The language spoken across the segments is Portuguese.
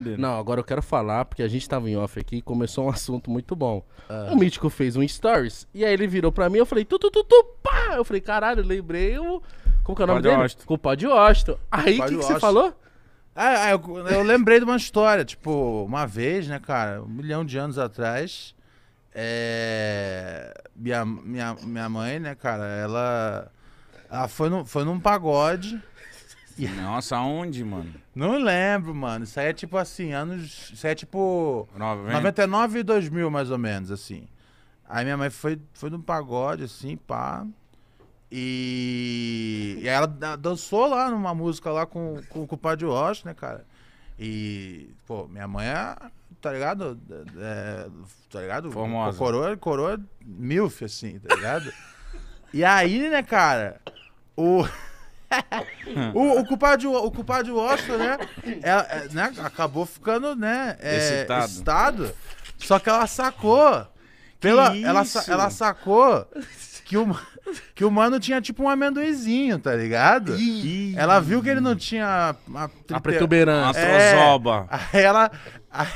Não, agora eu quero falar, porque a gente tava em off aqui e começou um assunto muito bom. Ah. O Mítico fez um stories, e aí ele virou pra mim, eu falei, tu, tu, tu, tu, pá! Eu falei, caralho, lembrei o... Como que é o nome dele? Osto. de Osto. Aí, o que, que você falou? É, é, eu, eu, lembrei de uma história, tipo, uma vez, né, cara, um milhão de anos atrás, é... minha, minha, minha mãe, né, cara, ela, ela foi, no, foi num pagode... Nossa, aonde, mano? Não lembro, mano. Isso aí é tipo assim, anos. Isso aí é tipo. 90? 99 e 2000, mais ou menos, assim. Aí minha mãe foi, foi num pagode, assim, pá. E, e ela dançou lá numa música lá com, com, com o de Walsh, né, cara? E, pô, minha mãe é, tá ligado? É, é tá ligado? Formosa. Coroa, coroa milf, assim, tá ligado? e aí, né, cara, o... o, o, culpado o culpado de Washington, né, é, é, né acabou ficando, né, é, excitado. excitado. Só que ela sacou. Pela, ela, ela sacou que o, que o mano tinha tipo um amendoizinho, tá ligado? ela viu que ele não tinha. A, a, a protuberância, a é. Aí ela. Aí,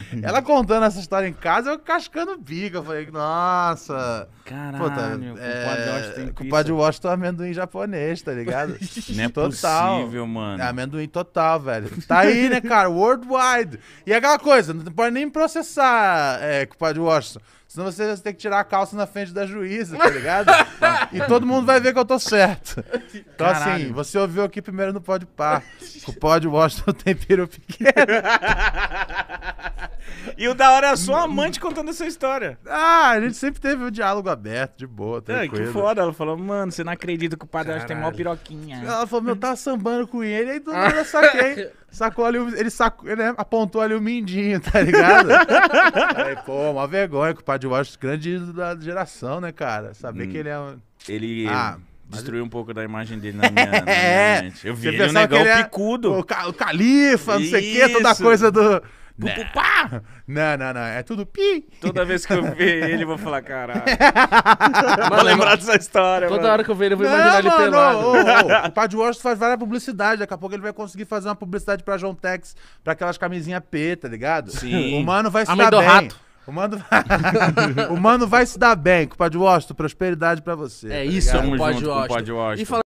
Ela contando essa história em casa, eu cascando bica. Eu falei, nossa. Caralho, puta, é, de Washington é amendoim japonês, tá ligado? Não é total. possível, mano. É amendoim total, velho. Tá aí, né, cara? Worldwide. E aquela coisa, não pode nem processar, é, de Washington. Senão você vai ter que tirar a calça na frente da juíza, tá ligado? e todo mundo vai ver que eu tô certo. Então, assim, Caralho. assim, você ouviu aqui primeiro no Pode Par. O Pode Washington tem piro pequeno. E o da hora é só hum, hum. amante contando essa história. Ah, a gente sempre teve o um diálogo aberto, de boa, tranquilo. É, que foda. Ela falou, mano, você não acredita que o padrasto tem mó piroquinha. Ela falou, meu, tava tá sambando com ele. Aí do ah. nada eu saquei. Sacou ali, ele, sacou, ele apontou ali o mindinho, tá ligado? pô, uma vergonha que o Padre Washington, grande da geração, né, cara? Saber hum. que ele é Ele... Ah, Destruiu mas... um pouco da imagem dele na minha, é, na minha mente. Eu vi ele um negão ele é picudo. O, ca o califa, não Isso. sei o quê, toda a coisa do... Pu, não. Pá. não, não, não. É tudo pi. Toda vez que eu ver ele, eu vou falar, caralho. vou lembrar dessa história. Toda mano. hora que eu ver ele, eu vou não, imaginar mano, ele pelado. o Padre Washington faz várias publicidades. Daqui a pouco ele vai conseguir fazer uma publicidade pra John Tex, pra aquelas camisinhas P, tá ligado? Sim. O mano vai se dar bem. Rato. O mano, o mano vai se dar bem. Com o Padre Washington, prosperidade pra você. É tá isso, ligado? é um o Padre Washington.